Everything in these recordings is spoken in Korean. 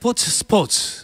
put sports.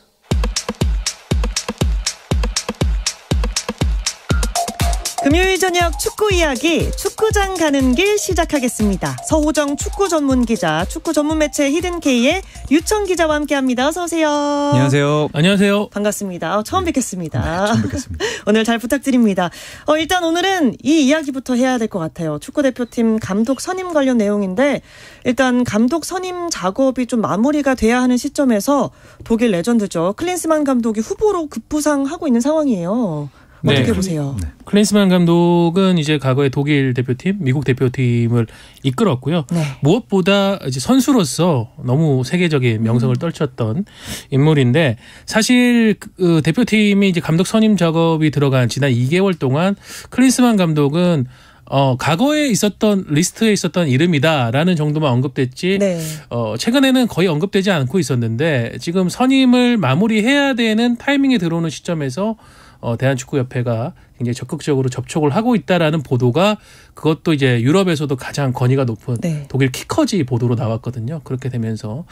금요일 저녁 축구 이야기 축구장 가는 길 시작하겠습니다. 서호정 축구 전문 기자, 축구 전문 매체 히든케이의 유청 기자와 함께합니다. 어서 오세요. 안녕하세요. 안녕하세요. 반갑습니다. 어, 처음 네. 뵙겠습니다. 네, 처음 뵙겠습니다. 오늘 잘 부탁드립니다. 어, 일단 오늘은 이 이야기부터 해야 될 것 같아요. 축구 대표팀 감독 선임 관련 내용인데 일단 감독 선임 작업이 좀 마무리가 돼야 하는 시점에서 독일 레전드죠 클린스만 감독이 후보로 급부상하고 있는 상황이에요. 네. 어떻게 보세요? 네. 클린스만 감독은 이제 과거에 독일 대표팀, 미국 대표팀을 이끌었고요. 네. 무엇보다 이제 선수로서 너무 세계적인 음. 명성을 음. 떨쳤던 인물인데 사실 그, 그 대표팀이 이제 감독 선임 작업이 들어간 지난 2개월 동안 클린스만 감독은 어, 과거에 있었던 리스트에 있었던 이름이다라는 정도만 언급됐지, 네. 어, 최근에는 거의 언급되지 않고 있었는데, 지금 선임을 마무리해야 되는 타이밍에 들어오는 시점에서 어, 대한축구협회가 굉장히 적극적으로 접촉을 하고 있다라는 보도가 그것도 이제 유럽에서도 가장 권위가 높은 네. 독일 키커지 보도로 나왔거든요. 그렇게 되면서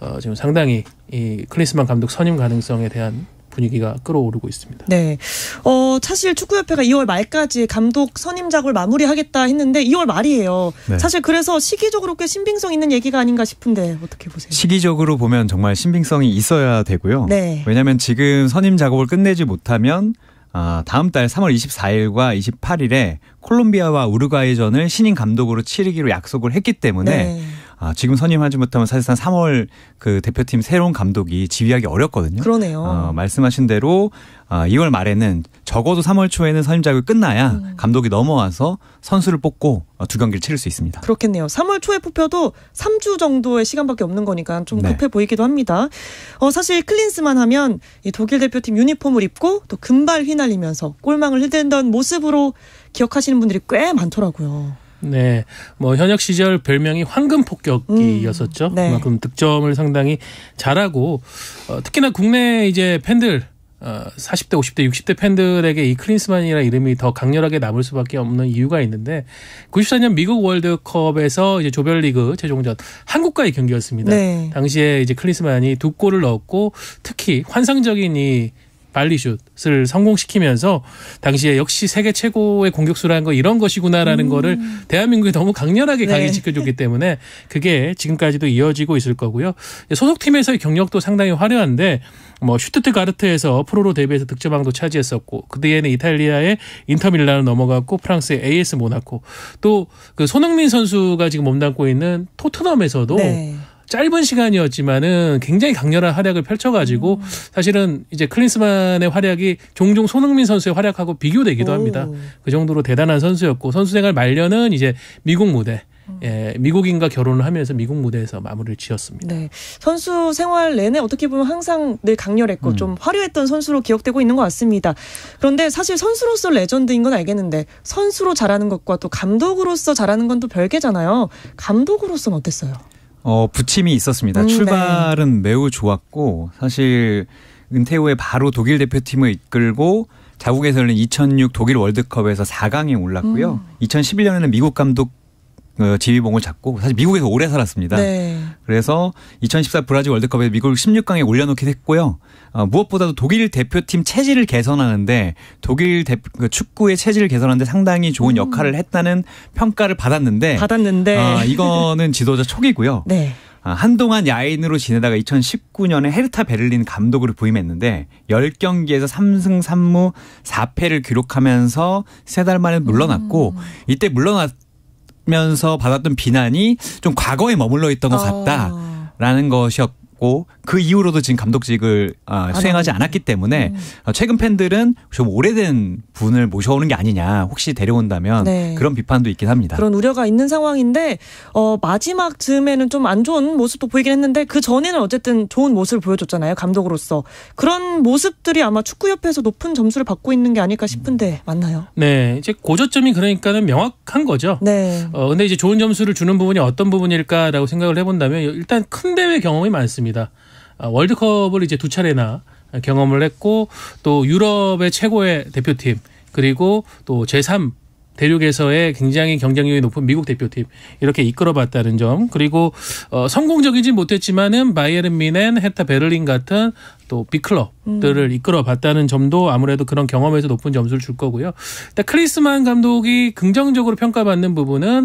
어, 지금 상당히 이 클리스만 감독 선임 가능성에 대한 분위기가 끌어오르고 있습니다. 네. 어, 사실 축구협회가 2월 말까지 감독 선임작을 업 마무리하겠다 했는데 2월 말이에요. 네. 사실 그래서 시기적으로 꽤 신빙성 있는 얘기가 아닌가 싶은데 어떻게 보세요? 시기적으로 보면 정말 신빙성이 있어야 되고요. 네. 왜냐하면 지금 선임 작업을 끝내지 못하면 아, 다음 달 3월 24일과 28일에 콜롬비아와 우루과이전을 신인 감독으로 치르기로 약속을 했기 때문에 네. 아, 지금 선임하지 못하면 사실상 3월 그 대표팀 새로운 감독이 지휘하기 어렵거든요. 그러네요. 어, 말씀하신 대로 아, 2월 말에는 적어도 3월 초에는 선임 자격이 끝나야 음. 감독이 넘어와서 선수를 뽑고 어, 두 경기를 치를 수 있습니다. 그렇겠네요. 3월 초에 뽑혀도 3주 정도의 시간밖에 없는 거니까 좀 네. 급해 네. 보이기도 합니다. 어, 사실 클린스만 하면 이 독일 대표팀 유니폼을 입고 또 금발 휘날리면서 골망을 흔든던 모습으로 기억하시는 분들이 꽤 많더라고요. 네, 뭐 현역 시절 별명이 황금 폭격기였었죠. 음, 네. 그만큼 득점을 상당히 잘하고 어, 특히나 국내 이제 팬들 어, 40대, 50대, 60대 팬들에게 이 클린스만이라는 이름이 더 강렬하게 남을 수밖에 없는 이유가 있는데 94년 미국 월드컵에서 이제 조별리그 최종전 한국과의 경기였습니다. 네. 당시에 이제 클린스만이 두 골을 넣었고 특히 환상적인 이 발리슛을 성공시키면서 당시에 역시 세계 최고의 공격수라는 거 이런 것이구나라는 음. 거를 대한민국이 너무 강렬하게 네. 강의인시켜줬기 때문에 그게 지금까지도 이어지고 있을 거고요. 소속팀에서의 경력도 상당히 화려한데 뭐 슈트트가르트에서 프로로 데뷔해서 득점왕도 차지했었고 그 뒤에는 이탈리아의 인터밀라를 넘어갔고 프랑스의 AS 모나코 또 그 손흥민 선수가 지금 몸담고 있는 토트넘에서도 네. 짧은 시간이었지만은 굉장히 강렬한 활약을 펼쳐가지고 음. 사실은 이제 클린스만의 활약이 종종 손흥민 선수의 활약하고 비교되기도 합니다. 그 정도로 대단한 선수였고 선수 생활 말년은 이제 미국 무대 음. 예, 미국인과 결혼을 하면서 미국 무대에서 마무리를 지었습니다. 네. 선수 생활 내내 어떻게 보면 항상 늘 강렬했고 음. 좀 화려했던 선수로 기억되고 있는 것 같습니다. 그런데 사실 선수로서 레전드인 건 알겠는데 선수로 잘하는 것과 또 감독으로서 잘하는 건 또 별개잖아요. 감독으로서는 어땠어요? 어, 부침이 있었습니다. 음, 네. 출발은 네. 매우 좋았고 사실 은퇴 후에 바로 독일 대표팀을 이끌고 자국에서 열린 2006 독일 월드컵에서 4강에 올랐고요. 음. 2011년에는 미국 감독 그 지휘봉을 잡고 사실 미국에서 오래 살았습니다. 네. 그래서 2014 브라질 월드컵에 미국을 16강에 올려놓기도 했고요. 어, 무엇보다도 독일 대표팀 체질을 개선하는데 독일 대, 그 축구의 체질을 개선하는데 상당히 좋은 음. 역할을 했다는 평가를 받았는데 받았는데 어, 이거는 지도자 초기고요 네. 아, 한동안 야인으로 지내다가 2019년에 헤르타 베를린 감독으로 부임했는데 10경기에서 3승 3무 4패를 기록하면서 세 달 만에 물러났고 음. 이때 물러났 면서 받았던 비난이 좀 과거에 머물러 있던 것 어. 같다라는 어. 것이었고 그 이후로도 지금 감독직을 아, 아 수행하지 네. 않았기 때문에 음. 어, 최근 팬들은 좀 오래된 분을 모셔오는 게 아니냐 혹시 데려온다면 네. 그런 비판도 있긴 합니다. 그런 우려가 있는 상황인데 어, 마지막 즈음에는 좀 안 좋은 모습도 보이긴 했는데 그 전에는 어쨌든 좋은 모습을 보여줬잖아요 감독으로서 그런 모습들이 아마 축구협회에서 높은 점수를 받고 있는 게 아닐까 싶은데 맞나요? 네 이제 고저점이 그러니까는 명확한 거죠. 네. 어, 근데 이제 좋은 점수를 주는 부분이 어떤 부분일까라고 생각을 해본다면 일단 큰 대회 경험이 많습니다. 아, 월드컵을 이제 두 차례나 경험을 했고 또 유럽의 최고의 대표팀 그리고 또 제3 대륙에서의 굉장히 경쟁력이 높은 미국 대표팀 이렇게 이끌어봤다는 점 그리고 어, 성공적이진 못했지만은 바이에른 미넨, 헤타 베를린 같은 또 빅클럽들을 음. 이끌어봤다는 점도 아무래도 그런 경험에서 높은 점수를 줄 거고요. 일단 크리스만 감독이 긍정적으로 평가받는 부분은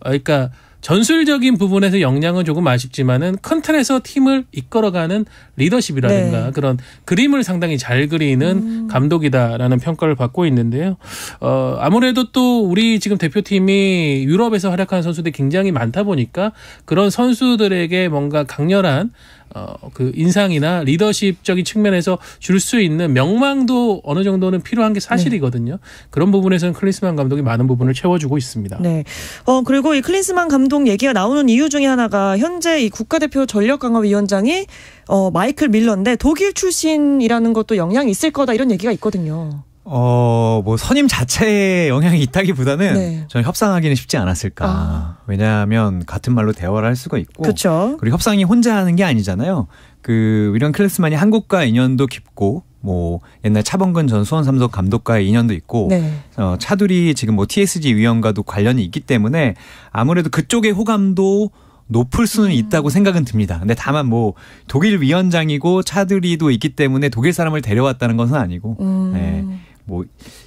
어, 그러니까 전술적인 부분에서 역량은 조금 아쉽지만은 큰틀에서 팀을 이끌어가는 리더십이라든가 네. 그런 그림을 상당히 잘 그리는 음. 감독이다라는 평가를 받고 있는데요. 어, 아무래도 또 우리 지금 대표팀이 유럽에서 활약하는 선수들이 굉장히 많다 보니까 그런 선수들에게 뭔가 강렬한 어그 인상이나 리더십적인 측면에서 줄 수 있는 명망도 어느 정도는 필요한 게 사실이거든요. 네. 그런 부분에서는 클린스만 감독이 많은 부분을 채워주고 있습니다. 네. 어 그리고 이 클린스만 감독 얘기가 나오는 이유 중에 하나가 현재 이 국가대표 전력강화위원장이 어 마이클 밀러인데 독일 출신이라는 것도 영향이 있을 거다 이런 얘기가 있거든요. 어, 뭐 선임 자체에 영향이 있다기보다는 네. 저는 협상하기는 쉽지 않았을까. 아. 왜냐하면 같은 말로 대화를 할 수가 있고. 그쵸. 그리고 협상이 혼자 하는 게 아니잖아요. 그 위런 클래스만이 한국과 인연도 깊고 뭐 옛날 차범근 전 수원 삼성 감독과의 인연도 있고 네. 어, 차두리 지금 뭐 TSG 위원과도 관련이 있기 때문에 아무래도 그쪽의 호감도 높을 수는 음. 있다고 생각은 듭니다. 근데 다만 뭐 독일 위원장이고 차들이도 있기 때문에 독일 사람을 데려왔다는 것은 아니고. 음. 네. 뭐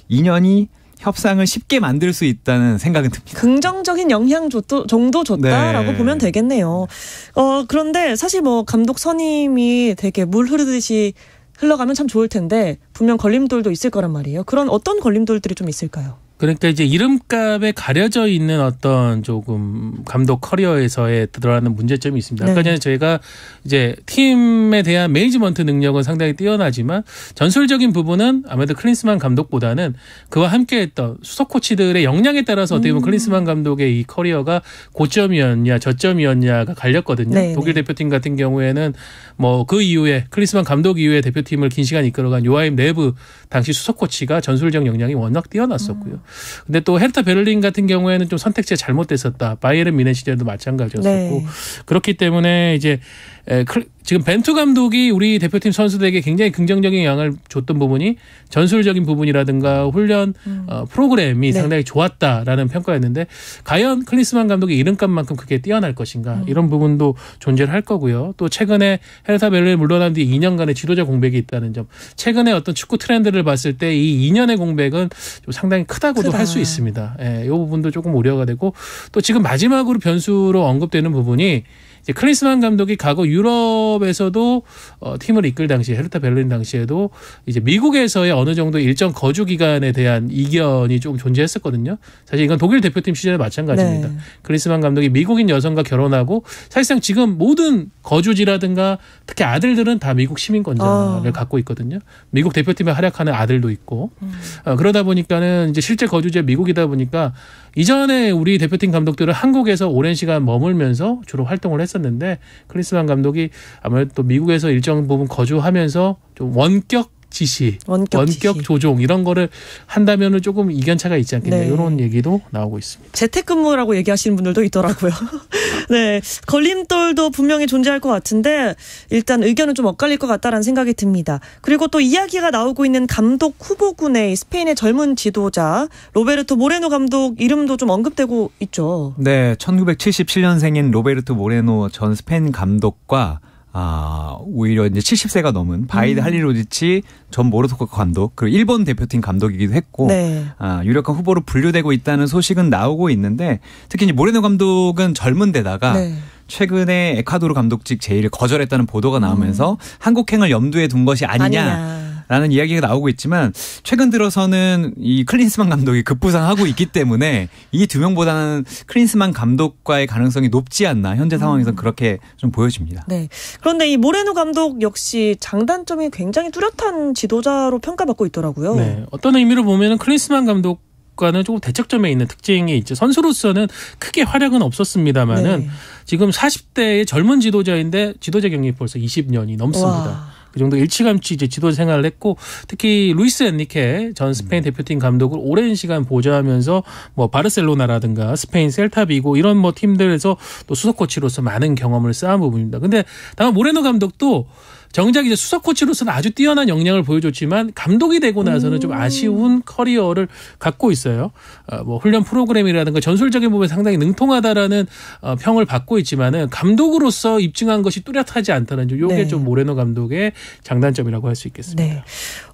인연이 협상을 쉽게 만들 수 있다는 생각은 듭니다. 긍정적인 영향 조도, 정도 줬다라고 네. 보면 되겠네요. 어, 그런데 사실 뭐 감독 선임이 되게 물 흐르듯이 흘러가면 참 좋을 텐데 분명 걸림돌도 있을 거란 말이에요. 그런 어떤 걸림돌들이 좀 있을까요? 그러니까 이제 이름값에 가려져 있는 어떤 조금 감독 커리어에서의 드러나는 문제점이 있습니다. 네. 아까 전에 저희가 이제 팀에 대한 매니지먼트 능력은 상당히 뛰어나지만 전술적인 부분은 아무래도 클린스만 감독보다는 그와 함께했던 수석 코치들의 역량에 따라서 어떻게 보면 음. 클린스만 감독의 이 커리어가 고점이었냐 저점이었냐가 갈렸거든요. 네, 독일 네. 대표팀 같은 경우에는 뭐 그 이후에 클린스만 감독 이후에 대표팀을 긴 시간 이끌어간 요하임 내부 당시 수석 코치가 전술적 역량이 워낙 뛰어났었고요. 음. 근데 또헤터 베를린 같은 경우에는 좀 선택지가 잘못됐었다. 바이에른 미네 시절도 마찬가지였었고 네. 그렇기 때문에 이제 지금 벤투 감독이 우리 대표팀 선수들에게 굉장히 긍정적인 영향을 줬던 부분이 전술적인 부분이라든가 훈련 음. 어, 프로그램이 네. 상당히 좋았다라는 평가였는데 과연 클리스만 감독의 이름값만큼 그게 뛰어날 것인가 음. 이런 부분도 존재를 할 거고요. 또 최근에 헬르타벨레에 물러난 뒤 2년간의 지도자 공백이 있다는 점. 최근에 어떤 축구 트렌드를 봤을 때 이 2년의 공백은 좀 상당히 크다고도 크다. 할수 있습니다. 예, 이 부분도 조금 우려가 되고 또 지금 마지막으로 변수로 언급되는 부분이 이제 클린스만 감독이 과거 유럽에서도 어, 팀을 이끌 당시 헤르타 벨린 당시에도 이제 미국에서의 어느 정도 일정 거주 기간에 대한 이견이 조금 존재했었거든요. 사실 이건 독일 대표팀 시절에 마찬가지입니다. 네. 클린스만 감독이 미국인 여성과 결혼하고 사실상 지금 모든 거주지라든가 특히 아들들은 다 미국 시민권자를 어. 갖고 있거든요. 미국 대표팀에 활약하는 아들도 있고 음. 어, 그러다 보니까는 이제 실제 거주지가 미국이다 보니까 이전에 우리 대표팀 감독들은 한국에서 오랜 시간 머물면서 주로 활동을 했었. 했었는데 클린스만 감독이 아무래도 미국에서 일정 부분 거주하면서 좀 원격 지시, 원격, 원격 지시. 조종 이런 거를 한다면은 조금 이견차가 있지 않겠냐 네. 이런 얘기도 나오고 있습니다. 재택근무라고 얘기하시는 분들도 있더라고요. 네, 걸림돌도 분명히 존재할 것 같은데 일단 의견은 좀 엇갈릴 것 같다라는 생각이 듭니다. 그리고 또 이야기가 나오고 있는 감독 후보군의 스페인의 젊은 지도자 로베르토 모레노 감독 이름도 좀 언급되고 있죠. 네, 1977년생인 로베르토 모레노 전 스페인 감독과 아, 오히려 이제 70세가 넘은 바이드 음. 할리로디치전 모로토코 감독 그리고 일본 대표팀 감독이기도 했고 네. 아, 유력한 후보로 분류되고 있다는 소식은 나오고 있는데 특히 이제 모레노 감독은 젊은 데다가 네. 최근에 에콰도르 감독직 제의를 거절했다는 보도가 나오면서 음. 한국행을 염두에 둔 것이 아니냐. 아니야. 라는 이야기가 나오고 있지만 최근 들어서는 이 클린스만 감독이 급부상하고 있기 때문에 이 두 명보다는 클린스만 감독과의 가능성이 높지 않나 현재 상황에서 음. 그렇게 좀 보여집니다. 네. 그런데 이 모레노 감독 역시 장단점이 굉장히 뚜렷한 지도자로 평가받고 있더라고요. 네. 어떤 의미로 보면은 클린스만 감독 과는 조금 대척점에 있는 특징이 있죠. 선수로서는 크게 활약은 없었습니다만은 네. 지금 40대의 젊은 지도자인데 지도자 경력이 벌써 20년이 넘습니다. 와. 그 정도 일찌감치 이제 지도 생활을 했고 특히 루이스 엔리케 전 스페인 음. 대표팀 감독을 오랜 시간 보좌하면서 뭐 바르셀로나라든가 스페인 셀타비고 이런 뭐 팀들에서 또 수석 코치로서 많은 경험을 쌓은 부분입니다. 근데 다만 모레노 감독도 정작 이제 수석 코치로서는 아주 뛰어난 역량을 보여줬지만 감독이 되고 나서는 음. 좀 아쉬운 음. 커리어를 갖고 있어요. 어, 뭐 훈련 프로그램이라든가 전술적인 부분에 상당히 능통하다라는 어, 평을 받고 있지만은 감독으로서 입증한 것이 뚜렷하지 않다는 점. 요게 네. 좀 모레노 감독의 장단점이라고 할 수 있겠습니다. 네.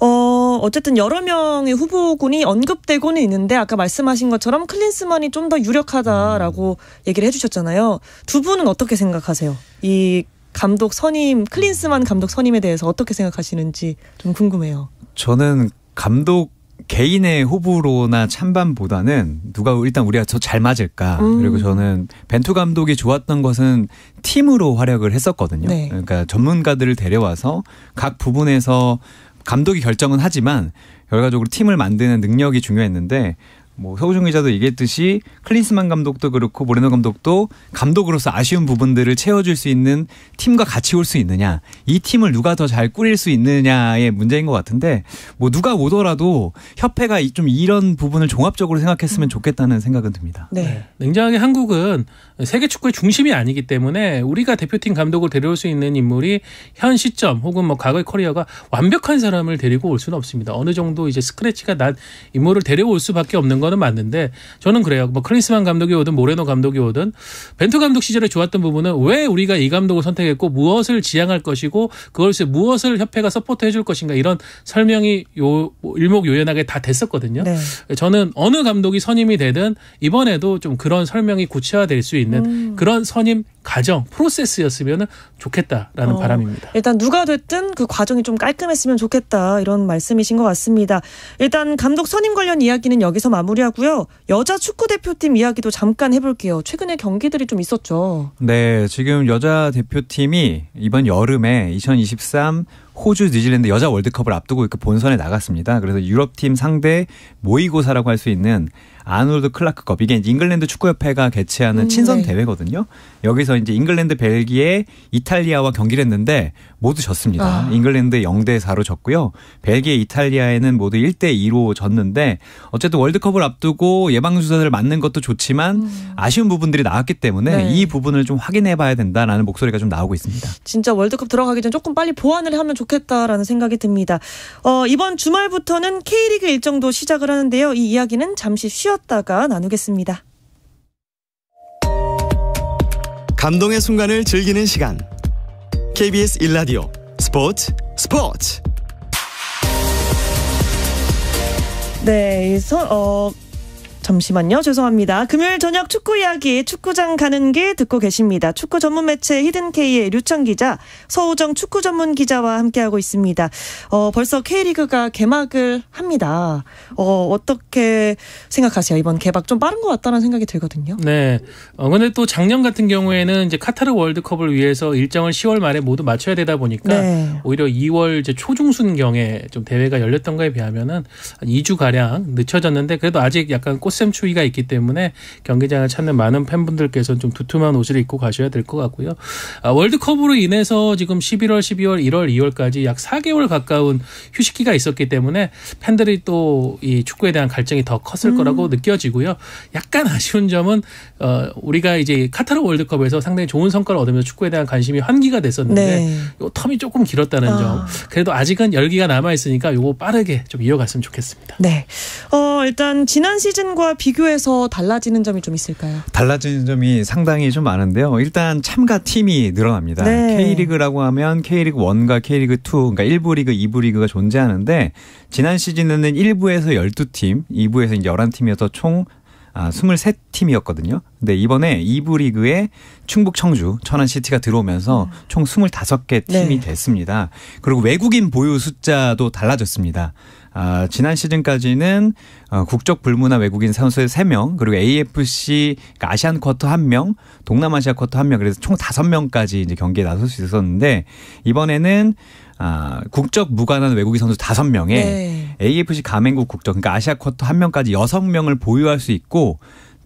어, 어쨌든 여러 명의 후보군이 언급되고는 있는데 아까 말씀하신 것처럼 클린스만이 좀 더 유력하다라고 음. 얘기를 해주셨잖아요. 두 분은 어떻게 생각하세요? 이 감독 선임 클린스만 감독 선임에 대해서 어떻게 생각하시는지 좀 궁금해요. 저는 감독 개인의 호불호나 찬반보다는 누가 일단 우리가 더 잘 맞을까 음. 그리고 저는 벤투 감독이 좋았던 것은 팀으로 활약을 했었거든요. 네. 그러니까 전문가들을 데려와서 각 부분에서 감독이 결정은 하지만 결과적으로 팀을 만드는 능력이 중요했는데 뭐 서우중 기자도 얘기했듯이 클린스만 감독도 그렇고 모레노 감독도 감독으로서 아쉬운 부분들을 채워줄 수 있는 팀과 같이 올 수 있느냐 이 팀을 누가 더 잘 꾸릴 수 있느냐의 문제인 것 같은데 뭐 누가 오더라도 협회가 좀 이런 부분을 종합적으로 생각했으면 좋겠다는 생각은 듭니다. 네. 네. 냉정하게 한국은 세계 축구의 중심이 아니기 때문에 우리가 대표팀 감독을 데려올 수 있는 인물이 현 시점 혹은 뭐 과거의 커리어가 완벽한 사람을 데리고 올 수는 없습니다. 어느 정도 이제 스크래치가 난 인물을 데려올 수밖에 없는 건 거는 맞는데 저는 그래요. 뭐크리스만 감독이 오든 모레노 감독이 오든 벤투 감독 시절에 좋았던 부분은 왜 우리가 이 감독을 선택했고 무엇을 지향할 것이고 그것에 무엇을 협회가 서포트 해줄 것인가 이런 설명이 요 일목요연하게 다 됐었거든요. 네. 저는 어느 감독이 선임이 되든 이번에도 좀 그런 설명이 구체화될 수 있는 음. 그런 선임 과정 프로세스였으면 좋겠다라는 어, 바람입니다. 일단 누가 됐든 그 과정이 좀 깔끔했으면 좋겠다 이런 말씀이신 것 같습니다. 일단 감독 선임 관련 이야기는 여기서 마무리하고요. 여자 축구 대표팀 이야기도 잠깐 해볼게요. 최근에 경기들이 좀 있었죠. 네, 지금 여자 대표팀이 이번 여름에 2023 호주, 뉴질랜드 여자 월드컵을 앞두고 이렇게 본선에 나갔습니다. 그래서 유럽 팀 상대 모의고사라고 할 수 있는 아놀드 클라크컵 이게 잉글랜드 축구협회가 개최하는 음, 네. 친선 네. 대회거든요. 여기서 이제 잉글랜드, 벨기에, 이탈리아와 경기를 했는데 모두 졌습니다. 아. 잉글랜드 0대 4로 졌고요. 벨기에, 이탈리아에는 모두 1대 2로 졌는데 어쨌든 월드컵을 앞두고 예방 주사를 맞는 것도 좋지만 음. 아쉬운 부분들이 나왔기 때문에 네. 이 부분을 좀 확인해 봐야 된다라는 목소리가 좀 나오고 있습니다. 진짜 월드컵 들어가기 전 조금 빨리 보완을 하면 좋겠다라는 생각이 듭니다. 어, 이번 주말부터는 K리그 일정도 시작을 하는데요. 이 이야기는 잠시 쉬어 쉬었다가 나누겠습니다. 감동의 순간을 즐기는 시간. KBS 일라디오 스포츠 스포츠. 네, 서, 어, 잠시만요. 죄송합니다. 금요일 저녁 축구 이야기 축구장 가는 길 듣고 계십니다. 축구 전문 매체 히든K의 류청 기자, 서우정 축구 전문 기자와 함께하고 있습니다. 어, 벌써 K리그가 개막을 합니다. 어, 어떻게 생각하세요? 이번 개막 좀 빠른 것 같다는 생각이 들거든요. 네. 어, 근데 또 작년 같은 경우에는 이제 카타르 월드컵을 위해서 일정을 10월 말에 모두 맞춰야 되다 보니까 네. 오히려 2월 이제 초중순경에 좀 대회가 열렸던 거에 비하면은 2주 가량 늦춰졌는데 그래도 아직 약간 꽃 옥샘 추위가 있기 때문에 경기장을 찾는 많은 팬분들께서 좀 두툼한 옷을 입고 가셔야 될 것 같고요. 아, 월드컵으로 인해서 지금 11월, 12월, 1월, 2월까지 약 4개월 가까운 휴식기가 있었기 때문에 팬들이 또 이 축구에 대한 갈증이 더 컸을 음. 거라고 느껴지고요. 약간 아쉬운 점은 어, 우리가 이제 카타르 월드컵에서 상당히 좋은 성과를 얻으면서 축구에 대한 관심이 환기가 됐었는데 네. 요 텀이 조금 길었다는 아. 점. 그래도 아직은 열기가 남아 있으니까 요거 빠르게 좀 이어갔으면 좋겠습니다. 네. 어, 일단 지난 시즌과 전과 비교해서 달라지는 점이 좀 있을까요? 달라지는 점이 상당히 좀 많은데요. 일단 참가 팀이 늘어납니다. 네. K리그라고 하면 K리그 1과 K리그 2, 그러니까 1부 리그, 2부 리그가 존재하는데 지난 시즌에는 1부에서 12팀, 2부에서 이제 11팀이어서 총 아, 23팀이었거든요. 근데 이번에 2부 리그에 충북 청주, 천안 시티가 들어오면서 음. 총 25개 팀이 네. 됐습니다. 그리고 외국인 보유 숫자도 달라졌습니다. 아, 지난 시즌까지는 어, 국적 불문화 외국인 선수 의 3명, 그리고 AFC 그러니까 아시안 쿼터 1명, 동남아시아 쿼터 1명, 그래서 총 5명까지 이제 경기에 나설 수 있었는데 이번에는 아, 국적 무관한 외국인 선수 5명에 네. AFC 가맹국 국적, 그러니까 아시아 쿼터 1명까지 6명을 보유할 수 있고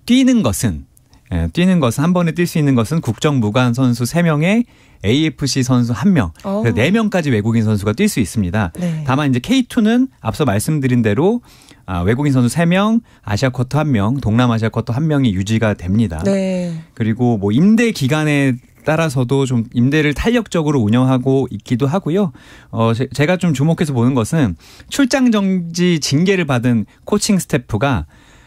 뛰는 것은 예, 뛰는 것은 한 번에 뛸 수 있는 것은 국적 무관 선수 3명에 AFC 선수 한명 그 4명까지 어. 외국인 선수가 뛸 수 있습니다. 네. 다만 이제 K2는 앞서 말씀드린 대로 아, 외국인 선수 3명 아시아 쿼터 1명 동남아시아 쿼터 1명이 유지가 됩니다. 네. 그리고 뭐 임대 기간에 따라서도 좀 임대를 탄력적으로 운영하고 있기도 하고요. 어, 제, 가좀 주목해서 보는 것은 출장 정지 징계를 받은 코칭 스태프가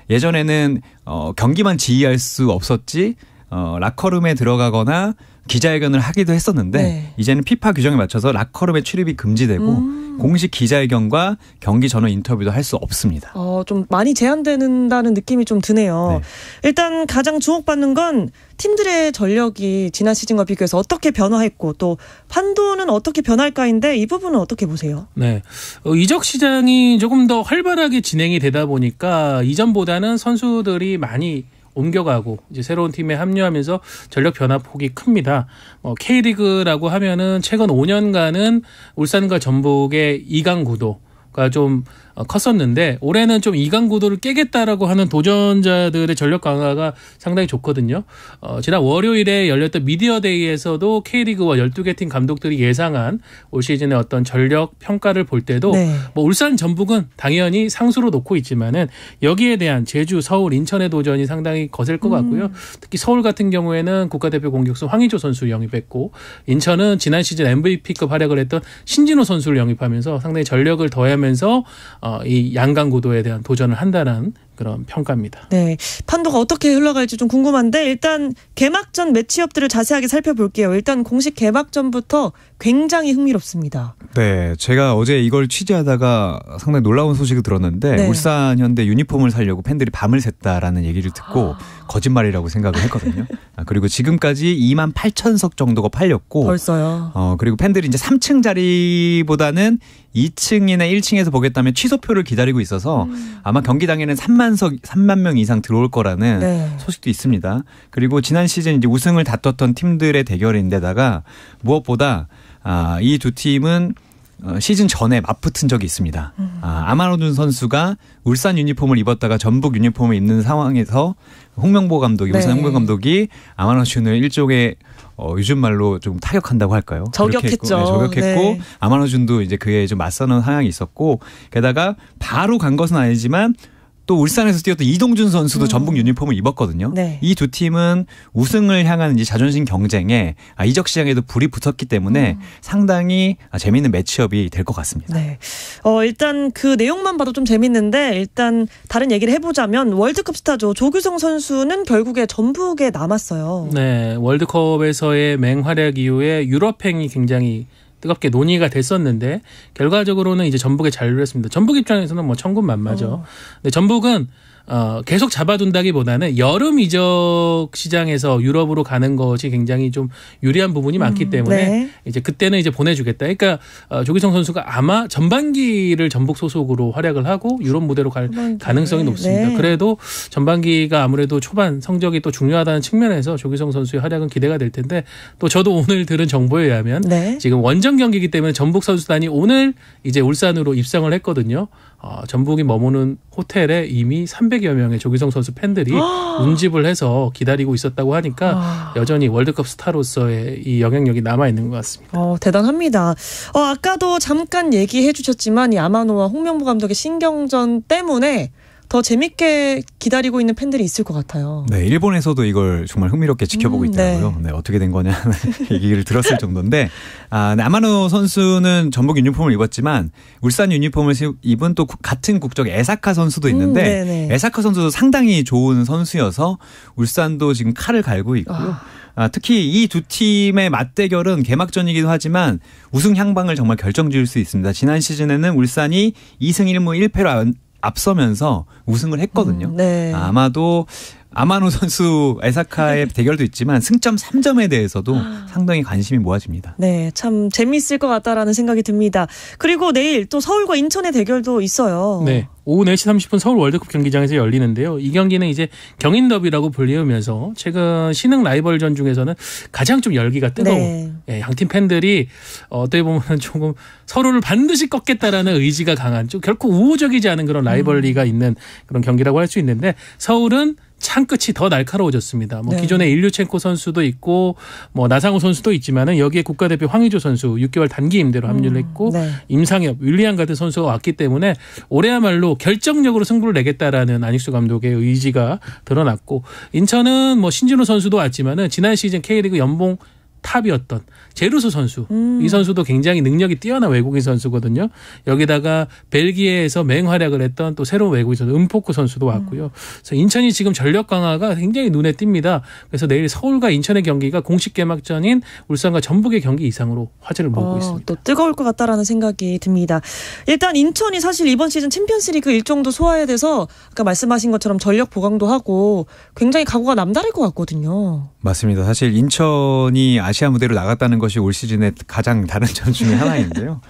예전에는 어, 경기만 지휘할 수 없었지 어, 라커룸에 들어가거나 기자회견을 하기도 했었는데 네. 이제는 피파 규정에 맞춰서 라커룸에 출입이 금지되고 음. 공식 기자회견과 경기 전후 인터뷰도 할 수 없습니다. 어, 좀 많이 제한된다는 느낌이 좀 드네요. 네. 일단 가장 주목받는 건 팀들의 전력이 지난 시즌과 비교해서 어떻게 변화했고 또 판도는 어떻게 변할까인데 이 부분은 어떻게 보세요? 네. 어, 이적 시장이 조금 더 활발하게 진행이 되다 보니까 이전보다는 선수들이 많이 옮겨가고 이제 새로운 팀에 합류하면서 전력 변화 폭이 큽니다. 어, K리그라고 하면은 최근 5년간은 울산과 전북의 2강 구도 가좀 어, 컸었는데 올해는 좀 이강구도를 깨겠다라고 하는 도전자들의 전력 강화가 상당히 좋거든요. 어, 지난 월요일에 열렸던 미디어데이에서도 K리그와 12개 팀 감독들이 예상한 올 시즌의 어떤 전력 평가를 볼 때도 네. 뭐 울산 전북은 당연히 상수로 놓고 있지만은 여기에 대한 제주, 서울, 인천의 도전이 상당히 거셀 것 같고요. 음. 특히 서울 같은 경우에는 국가대표 공격수 황희조 선수를 영입했고 인천은 지난 시즌 MVP급 활약을 했던 신진호 선수를 영입하면서 상당히 전력을 더하면서 어, 어, 이 양강구도에 대한 도전을 한다는 그런 평가입니다. 네. 판도가 어떻게 흘러갈지 좀 궁금한데 일단 개막전 매치업들을 자세하게 살펴볼게요. 일단 공식 개막전부터 굉장히 흥미롭습니다. 네. 제가 어제 이걸 취재하다가 상당히 놀라운 소식을 들었는데 네. 울산 현대 유니폼을 사려고 팬들이 밤을 샜다라는 얘기를 듣고 아... 거짓말이라고 생각을 했거든요. 아, 그리고 지금까지 2만 8천 석 정도가 팔렸고 벌써요. 어, 그리고 팬들이 이제 3층 자리보다는 2층이나 1층에서 보겠다면 취소표를 기다리고 있어서 음... 아마 경기 당에는 3만 석 3만 명 이상 들어올 거라는 네. 소식도 있습니다. 그리고 지난 시즌 이제 우승을 다퉜던 팀들의 대결인데다가 무엇보다 아, 이 두 팀은 어, 시즌 전에 맞붙은 적이 있습니다. 음. 아, 아마로준 선수가 울산 유니폼을 입었다가 전북 유니폼을 입는 상황에서 홍명보 감독이 네. 울산 홍명보 감독이 아마로준을 일종의 어, 요즘 말로 좀 타격한다고 할까요? 저격했죠. 네, 저격했고 네. 아마로준도 이제 그에 좀 맞서는 상황이 있었고 게다가 바로 간 것은 아니지만 또 울산에서 뛰었던 이동준 선수도 음. 전북 유니폼을 입었거든요. 네. 이두 팀은 우승을 향한 이제 자존심 경쟁에 아, 이적 시장에도 불이 붙었기 때문에 음. 상당히 아, 재미있는 매치업이 될 것 같습니다. 네. 어, 일단 그 내용만 봐도 좀 재밌는데 일단 다른 얘기를 해보자면 월드컵 스타죠 조규성 선수는 결국에 전북에 남았어요. 네. 월드컵에서의 맹활약 이후에 유럽행이 굉장히 뜨겁게 논의가 됐었는데 결과적으로는 이제 전북에 잔류 했습니다. 전북 입장에서는 뭐 천군만마죠. 어. 근데 전북은 어, 계속 잡아둔다기보다는 여름 이적 시장에서 유럽으로 가는 것이 굉장히 좀 유리한 부분이 많기 음, 때문에 네. 이제 그때는 이제 보내주겠다. 그러니까 어, 조기성 선수가 아마 전반기를 전북 소속으로 활약을 하고 유럽 무대로 갈 전반기. 가능성이 네. 높습니다. 네. 그래도 전반기가 아무래도 초반 성적이 또 중요하다는 측면에서 조기성 선수의 활약은 기대가 될 텐데 또 저도 오늘 들은 정보에 의하면 네. 지금 원정 경기이기 때문에 전북 선수단이 오늘 이제 울산으로 입상을 했거든요. 어, 전북이 머무는 호텔에 이미 300여 명의 조기성 선수 팬들이 운집을 해서 기다리고 있었다고 하니까 여전히 월드컵 스타로서의 이 영향력이 남아 있는 것 같습니다. 어, 대단합니다. 어, 아까도 잠깐 얘기해 주셨지만 이 아마노와 홍명보 감독의 신경전 때문에 더 재밌게 기다리고 있는 팬들이 있을 것 같아요. 네, 일본에서도 이걸 정말 흥미롭게 음, 지켜보고 음, 있더라고요. 네. 네. 어떻게 된 거냐 얘기를 들었을 정도인데 아, 네, 아마노 선수는 전북 유니폼을 입었지만 울산 유니폼을 입은 또 같은 국적 의 에사카 선수도 음, 있는데 음, 에사카 선수도 상당히 좋은 선수여서 울산도 지금 칼을 갈고 있고요. 아. 아, 특히 이 두 팀의 맞대결은 개막전이기도 하지만 우승 향방을 정말 결정지을 수 있습니다. 지난 시즌에는 울산이 2승 1무 1패로 앞서면서 우승을 했거든요. 음, 네. 아마도 아마노 선수 에사카의 대결도 있지만 승점 3점에 대해서도 아. 상당히 관심이 모아집니다. 네, 참 재미있을 것 같다라는 생각이 듭니다. 그리고 내일 또 서울과 인천의 대결도 있어요. 네. 오후 4시 30분 서울 월드컵 경기장에서 열리는데요. 이 경기는 이제 경인 더비라고 불리우면서 최근 신흥 라이벌전 중에서는 가장 좀 열기가 뜨거운 네. 예, 양팀 팬들이 어떻게 보면 조금 서로를 반드시 꺾겠다라는 의지가 강한 좀 결코 우호적이지 않은 그런 라이벌리가 음. 있는 그런 경기라고 할 수 있는데 서울은 창끝이 더 날카로워졌습니다. 뭐 네. 기존에 일류첸코 선수도 있고 뭐 나상우 선수도 있지만은 여기에 국가대표 황의조 선수 6개월 단기 임대로 합류를 음, 했고 음, 네. 임상엽, 윌리안 같은 선수가 왔기 때문에 올해야말로 결정적으로 승부를 내겠다라는 안익수 감독의 의지가 드러났고 인천은 뭐 신진호 선수도 왔지만은 지난 시즌 K리그 연봉 탑이었던 제루스 선수. 음. 이 선수도 굉장히 능력이 뛰어난 외국인 선수거든요. 여기다가 벨기에에서 맹활약을 했던 또 새로운 외국인 선수 음포크 선수도 음. 왔고요. 음. 그래서 인천이 지금 전력 강화가 굉장히 눈에 띕니다. 그래서 내일 서울과 인천의 경기가 공식 개막전인 울산과 전북의 경기 이상으로 화제를 모으고 어, 있습니다. 또 뜨거울 것 같다라는 생각이 듭니다. 일단 인천이 사실 이번 시즌 챔피언스리그 일정도 소화해야 돼서 아까 말씀하신 것처럼 전력 보강도 하고 굉장히 각오가 남다를 것 같거든요. 맞습니다. 사실 인천이 아시 아시아 무대로 나갔다는 것이 올 시즌의 가장 다른 점 중에 하나인데요.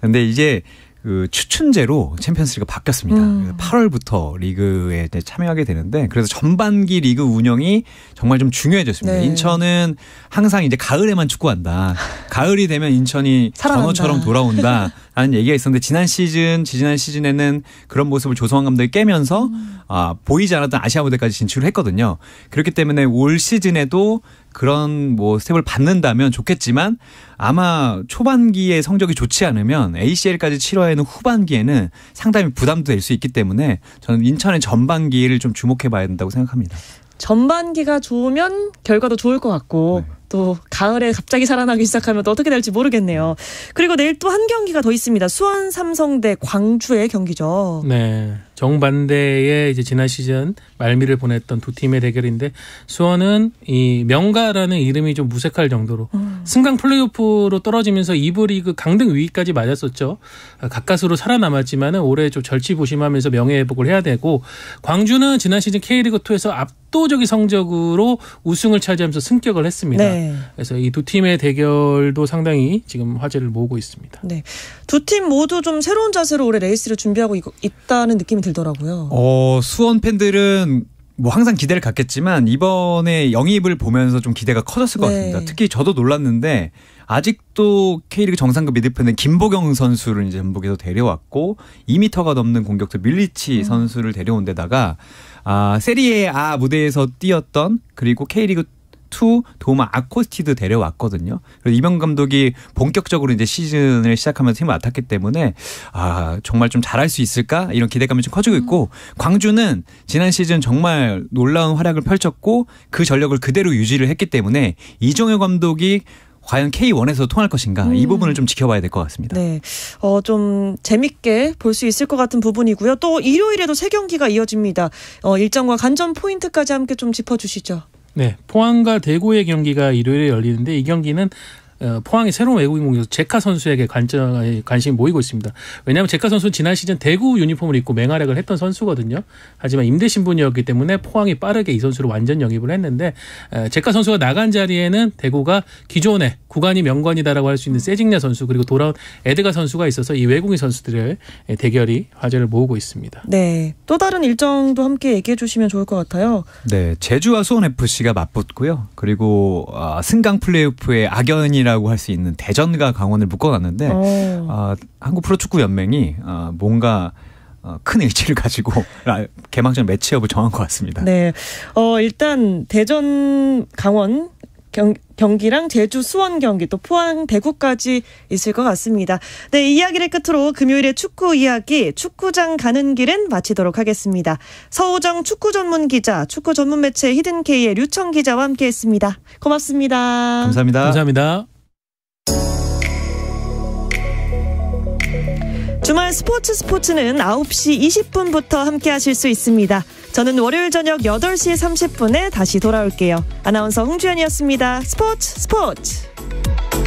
그런데 이제 그 추춘제로 챔피언스리가 바뀌었습니다. 음. 8월부터 리그에 이제 참여하게 되는데 그래서 전반기 리그 운영이 정말 좀 중요해졌습니다. 네. 인천은 항상 이제 가을에만 축구한다. 가을이 되면 인천이 전어처럼 돌아온다. 라는 얘기가 있었는데 지난 시즌, 지난 시즌에는 그런 모습을 조성한 감독이 깨면서 음. 아, 보이지 않았던 아시아 무대까지 진출을 했거든요. 그렇기 때문에 올 시즌에도 그런 뭐 스텝을 받는다면 좋겠지만 아마 초반기에 성적이 좋지 않으면 ACL까지 치러야하는 후반기에는 상당히 부담도 될 수 있기 때문에 저는 인천의 전반기를 좀 주목해 봐야 된다고 생각합니다. 전반기가 좋으면 결과도 좋을 것 같고 네. 또 가을에 갑자기 살아나기 시작하면 또 어떻게 될지 모르겠네요. 그리고 내일 또 한 경기가 더 있습니다. 수원 삼성대 광주의 경기죠. 네. 정반대의 이제 지난 시즌 말미를 보냈던 두 팀의 대결인데 수원은 이 명가라는 이름이 좀 무색할 정도로 음. 승강 플레이오프로 떨어지면서 이부 리그 강등 위기까지 맞았었죠. 아, 가까스로 살아남았지만은 올해 좀 절치부심하면서 명예 회복을 해야 되고 광주는 지난 시즌 K리그 2에서 압도적인 성적으로 우승을 차지하면서 승격을 했습니다. 네. 그래서 이 두 팀의 대결도 상당히 지금 화제를 모으고 있습니다. 네. 두 팀 모두 좀 새로운 자세로 올해 레이스를 준비하고 있다는 느낌이 들더라고요. 어, 수원 팬들은 뭐 항상 기대를 갖겠지만 이번에 영입을 보면서 좀 기대가 커졌을 것 네. 같습니다. 특히 저도 놀랐는데 아직도 K리그 정상급 미드필더는 김보경 선수를 이제 전북에서 데려왔고 2미터가 넘는 공격수 밀리치 음. 선수를 데려온 데다가 아, 세리에 아 무대에서 뛰었던 그리고 K리그 투 도마 아코스티도 데려왔거든요. 그래서 이병 감독이 본격적으로 이제 시즌을 시작하면서 힘을 맡았기 때문에 아 정말 좀 잘할 수 있을까 이런 기대감이 좀 커지고 있고 음. 광주는 지난 시즌 정말 놀라운 활약을 펼쳤고 그 전력을 그대로 유지를 했기 때문에 이종혁 감독이 과연 K1에서 통할 것인가 음. 이 부분을 좀 지켜봐야 될 것 같습니다. 네, 어, 좀 재밌게 볼 수 있을 것 같은 부분이고요. 또 일요일에도 세 경기가 이어집니다. 어, 일정과 간전 포인트까지 함께 좀 짚어주시죠. 네, 포항과 대구의 경기가 일요일에 열리는데 이 경기는 어, 포항의 새로운 외국 인공수 격 제카 선수에게 관심이 모이고 있습니다. 왜냐하면 제카 선수는 지난 시즌 대구 유니폼을 입고 맹활약을 했던 선수거든요. 하지만 임대 신분이었기 때문에 포항이 빠르게 이 선수를 완전 영입을 했는데 어, 제카 선수가 나간 자리에는 대구가 기존에 구간이 명관이다라고 할 수 있는 세징냐 선수 그리고 돌아온 에드가 선수가 있어서 이 외국인 선수들의 대결이 화제를 모으고 있습니다. 네, 또 다른 일정도 함께 얘기해 주시면 좋을 것 같아요. 네, 제주와 수원 FC가 맞붙고요. 그리고 아, 승강 플레이오프의 악연이라 대표야구 할수 있는 대전과 강원을 묶어놨는데 어, 아, 한국 프로축구 연맹이 어, 뭔가 어, 큰 의지를 가지고 개막전 매치업을 정한 것 같습니다. 네, 어, 일단 대전 강원 경, 경기랑 제주 수원 경기 또 포항 대구까지 있을 것 같습니다. 네, 이야기를 끝으로 금요일의 축구 이야기 축구장 가는 길은 마치도록 하겠습니다. 서호정 축구 전문 기자, 축구 전문 매체 히든케이의 류청 기자와 함께했습니다. 고맙습니다. 감사합니다. 감사합니다. 주말 스포츠 스포츠는 9시 20분부터 함께 하실 수 있습니다. 저는 월요일 저녁 8시 30분에 다시 돌아올게요. 아나운서 홍주연이었습니다. 스포츠 스포츠!